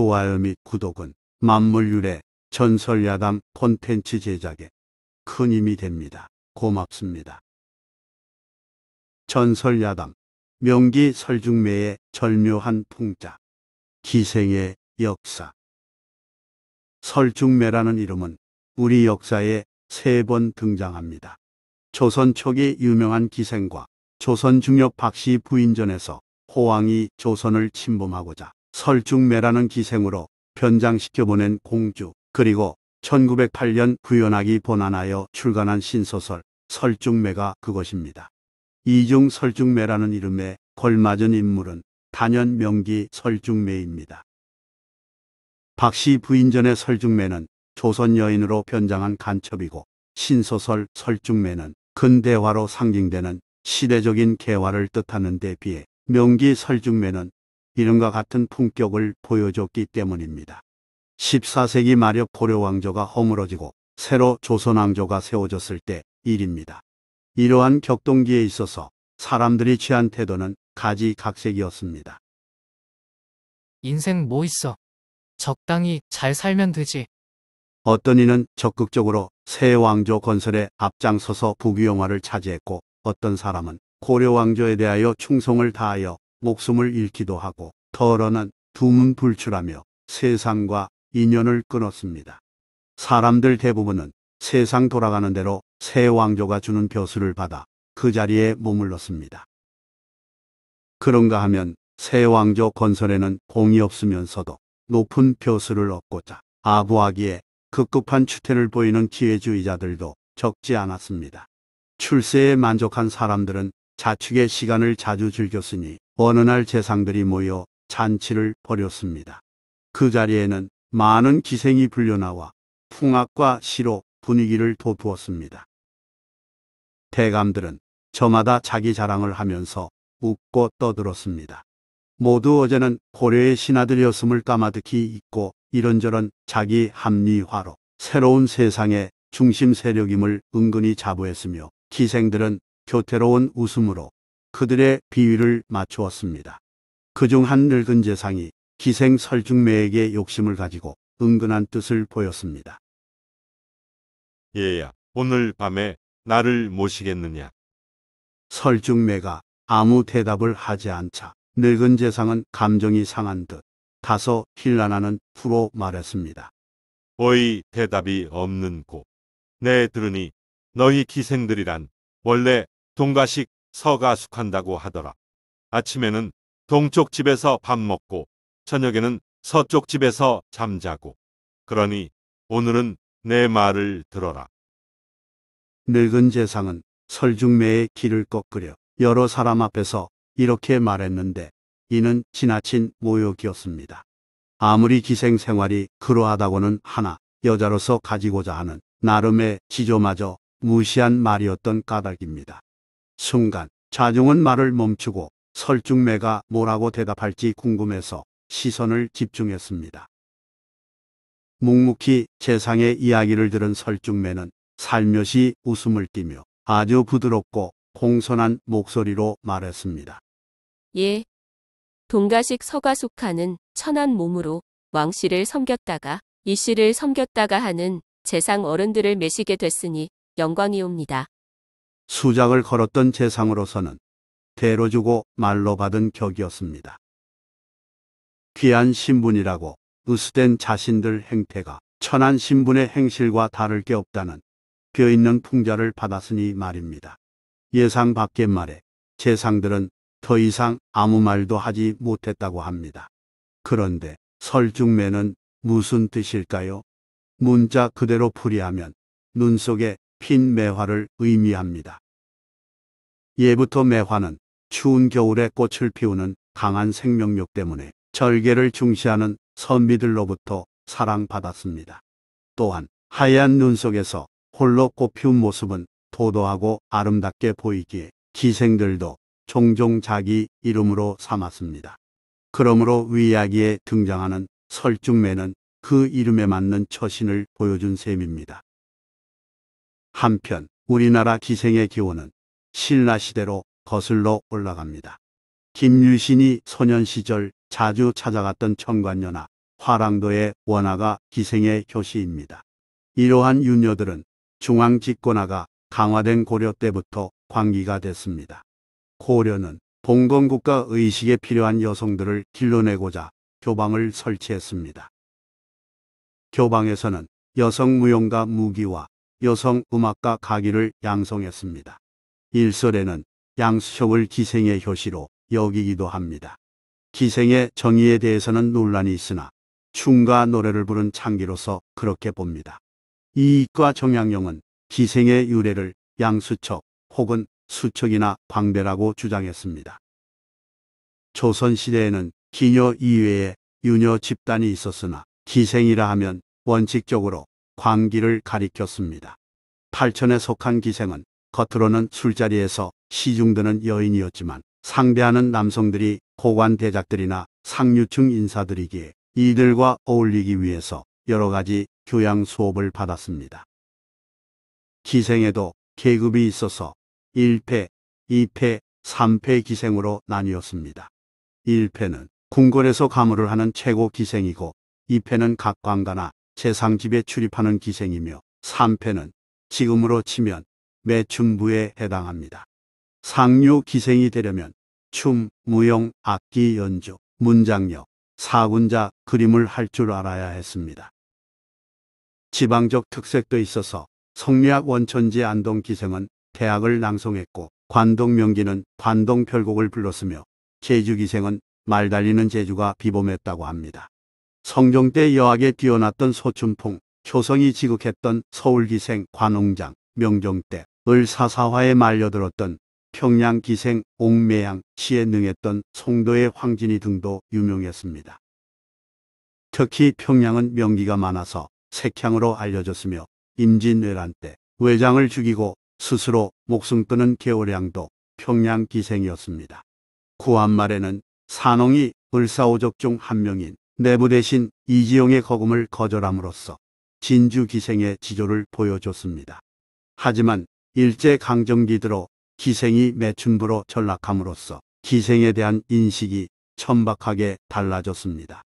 좋아요 및 구독은 만물 유래, 전설 야담 콘텐츠 제작에 큰 힘이 됩니다. 고맙습니다. 전설 야담 명기 설중매의 절묘한 풍자 기생의 역사 설중매라는 이름은 우리 역사에 세 번 등장합니다. 조선 초기 유명한 기생과 조선 중력 박씨 부인전에서 호왕이 조선을 침범하고자 설중매라는 기생으로 변장시켜 보낸 공주 그리고 1908년 구연하기 번안하여 출간한 신소설 설중매가 그것입니다. 이중 설중매라는 이름에 걸맞은 인물은 단연 명기 설중매입니다. 박씨 부인전의 설중매는 조선 여인으로 변장한 간첩이고 신소설 설중매는 근대화로 상징되는 시대적인 개화를 뜻하는 데 비해 명기 설중매는 이름과 같은 품격을 보여줬기 때문입니다. 14세기 말에 고려왕조가 허물어지고 새로 조선왕조가 세워졌을 때 일입니다. 이러한 격동기에 있어서 사람들이 취한 태도는 가지각색이었습니다. 인생 뭐 있어? 적당히 잘 살면 되지. 어떤 이는 적극적으로 새 왕조 건설에 앞장서서 북위영화를 차지했고 어떤 사람은 고려 왕조에 대하여 충성을 다하여 목숨을 잃기도 하고 더러는 두문불출하며 세상과 인연을 끊었습니다. 사람들 대부분은 세상 돌아가는 대로 새 왕조가 주는 벼슬을 받아 그 자리에 머물렀습니다. 그런가 하면 새 왕조 건설에는 공이 없으면서도 높은 벼슬을 얻고자 아부하기에 급급한 추태를 보이는 기회주의자들도 적지 않았습니다. 출세에 만족한 사람들은 자축의 시간을 자주 즐겼으니 어느 날 재상들이 모여 잔치를 벌였습니다. 그 자리에는 많은 기생이 불려나와 풍악과 시로 분위기를 돋부었습니다. 대감들은 저마다 자기 자랑을 하면서 웃고 떠들었습니다. 모두 어제는 고려의 신하들이었음을 까마득히 잊고 이런저런 자기 합리화로 새로운 세상의 중심 세력임을 은근히 자부했으며 기생들은 교태로운 웃음으로 그들의 비위를 맞추었습니다. 그중 한 늙은 재상이 기생 설중매에게 욕심을 가지고 은근한 뜻을 보였습니다. 얘야, 오늘 밤에 나를 모시겠느냐? 설중매가 아무 대답을 하지 않자 늙은 재상은 감정이 상한 듯 다소 힐난하는 후로 말했습니다. 거이 대답이 없는 곳. 내 네, 들으니 너희 기생들이란 원래 동가식 서가숙한다고 하더라. 아침에는 동쪽 집에서 밥 먹고 저녁에는 서쪽 집에서 잠자고 그러니 오늘은 내 말을 들어라. 늙은 재상은 설중매의 길을 꺾으려 여러 사람 앞에서 이렇게 말했는데 이는 지나친 모욕이었습니다. 아무리 기생 생활이 그러하다고는 하나 여자로서 가지고자 하는 나름의 지조마저 무시한 말이었던 까닭입니다. 순간 자중은 말을 멈추고 설중매가 뭐라고 대답할지 궁금해서 시선을 집중했습니다. 묵묵히 재상의 이야기를 들은 설중매는 살며시 웃음을 띠며 아주 부드럽고 공손한 목소리로 말했습니다. 예, 동가식 서가숙하는 천한 몸으로 왕씨를 섬겼다가 이씨를 섬겼다가 하는 재상 어른들을 매시게 됐으니 영광이옵니다. 수작을 걸었던 재상으로서는 대로 주고 말로 받은 격이었습니다. 귀한 신분이라고 으스된 자신들 행태가 천한 신분의 행실과 다를 게 없다는 뼈있는 풍자를 받았으니 말입니다. 예상 밖의 말에 재상들은 더 이상 아무 말도 하지 못했다고 합니다. 그런데 설중매는 무슨 뜻일까요? 문자 그대로 풀이하면 눈 속에 핀 매화를 의미합니다. 예부터 매화는 추운 겨울에 꽃을 피우는 강한 생명력 때문에 절개를 중시하는 선비들로부터 사랑받았습니다. 또한 하얀 눈 속에서 홀로 꽃피운 모습은 도도하고 아름답게 보이기에 기생들도 종종 자기 이름으로 삼았습니다. 그러므로 위야기에 등장하는 설중매는 그 이름에 맞는 처신을 보여준 셈입니다. 한편 우리나라 기생의 기원은 신라시대로 거슬러 올라갑니다. 김유신이 소년 시절 자주 찾아갔던 청관녀나 화랑도의 원화가 기생의 효시입니다. 이러한 윤녀들은 중앙집권화가 강화된 고려 때부터 관기가 됐습니다. 고려는 봉건국가 의식에 필요한 여성들을 길러내고자 교방을 설치했습니다. 교방에서는 여성 무용과 무기와 여성 음악가 가기를 양성했습니다. 일설에는 양수혁을 기생의 효시로 여기기도 합니다. 기생의 정의에 대해서는 논란이 있으나 춤과 노래를 부른 창기로서 그렇게 봅니다. 이익과 정양용은 기생의 유래를 양수척 혹은 수척이나 광배라고 주장했습니다. 조선시대에는 기녀 이외에 유녀 집단이 있었으나 기생이라 하면 원칙적으로 광기를 가리켰습니다. 팔천에 속한 기생은 겉으로는 술자리에서 시중드는 여인이었지만 상대하는 남성들이 고관 대작들이나 상류층 인사들이기에 이들과 어울리기 위해서 여러 가지 교양 수업을 받았습니다. 기생에도 계급이 있어서 1패, 2패, 3패 기생으로 나뉘었습니다. 1패는 궁궐에서 가무를 하는 최고 기생이고 2패는 각광가나 재상집에 출입하는 기생이며 3패는 지금으로 치면 매춘부에 해당합니다. 상류 기생이 되려면 춤, 무용, 악기 연주, 문장력, 사군자, 그림을 할 줄 알아야 했습니다. 지방적 특색도 있어서 성리학 원천지 안동 기생은 대학을 낭송했고 관동 명기는 관동 별곡을 불렀으며 제주 기생은 말 달리는 제주가 비범했다고 합니다. 성종 때 여학에 뛰어났던 소춘풍, 효성이 지극했던 서울기생 관홍장, 명종 때 을사사화에 말려들었던 평양기생 옥매양 시에 능했던 송도의 황진이 등도 유명했습니다. 특히 평양은 명기가 많아서 색향으로 알려졌으며 임진왜란 때 외장을 죽이고 스스로 목숨 끄는 개월량도 평양 기생이었습니다. 구한 말에는 산홍이 을사오족 중한 명인 내부 대신 이지용의 거금을 거절함으로써 진주 기생의 지조를 보여줬습니다. 하지만 일제 강점기 들어 기생이 매춘부로 전락함으로써 기생에 대한 인식이 천박하게 달라졌습니다.